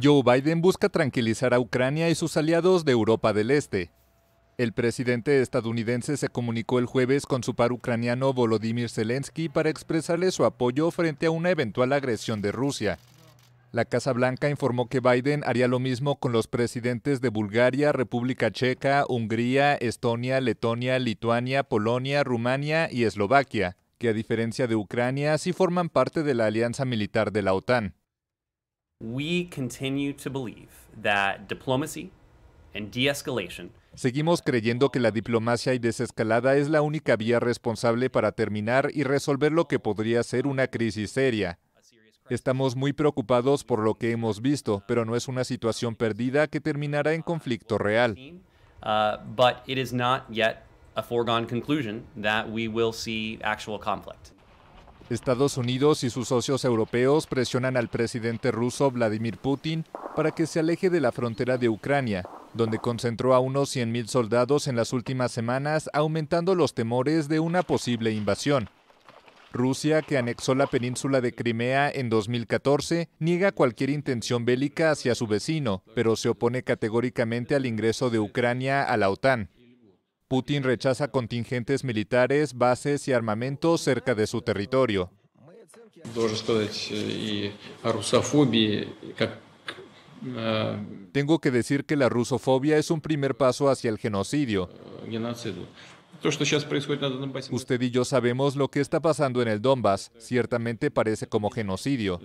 Joe Biden busca tranquilizar a Ucrania y sus aliados de Europa del Este. El presidente estadounidense se comunicó el jueves con su par ucraniano Volodymyr Zelensky para expresarle su apoyo frente a una eventual agresión de Rusia. La Casa Blanca informó que Biden haría lo mismo con los presidentes de Bulgaria, República Checa, Hungría, Estonia, Letonia, Lituania, Polonia, Rumania y Eslovaquia, que a diferencia de Ucrania sí forman parte de la alianza militar de la OTAN. We continue to believe that diplomacy and Seguimos creyendo que la diplomacia y desescalada es la única vía responsable para terminar y resolver lo que podría ser una crisis seria. Estamos muy preocupados por lo que hemos visto, pero no es una situación perdida que terminará en conflicto real. conflict. Estados Unidos y sus socios europeos presionan al presidente ruso Vladimir Putin para que se aleje de la frontera de Ucrania, donde concentró a unos 100.000 soldados en las últimas semanas, aumentando los temores de una posible invasión. Rusia, que anexó la península de Crimea en 2014, niega cualquier intención bélica hacia su vecino, pero se opone categóricamente al ingreso de Ucrania a la OTAN. Putin rechaza contingentes militares, bases y armamentos cerca de su territorio. Tengo que decir que la rusofobia es un primer paso hacia el genocidio. Usted y yo sabemos lo que está pasando en el Donbass. Ciertamente parece como genocidio.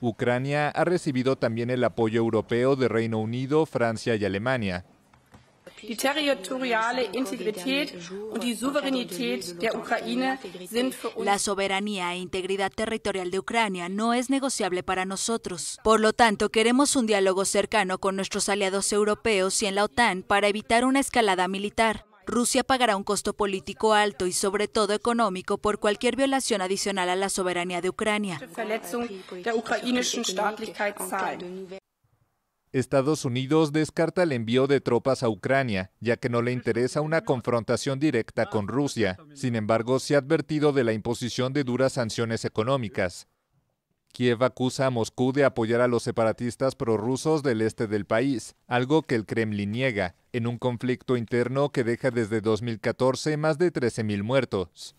Ucrania ha recibido también el apoyo europeo de Reino Unido, Francia y Alemania. La soberanía e integridad territorial de Ucrania no es negociable para nosotros. Por lo tanto, queremos un diálogo cercano con nuestros aliados europeos y en la OTAN para evitar una escalada militar. Rusia pagará un costo político alto y sobre todo económico por cualquier violación adicional a la soberanía de Ucrania. Estados Unidos descarta el envío de tropas a Ucrania, ya que no le interesa una confrontación directa con Rusia. Sin embargo, se ha advertido de la imposición de duras sanciones económicas. Kiev acusa a Moscú de apoyar a los separatistas prorrusos del este del país, algo que el Kremlin niega en un conflicto interno que deja desde 2014 más de 13.000 muertos.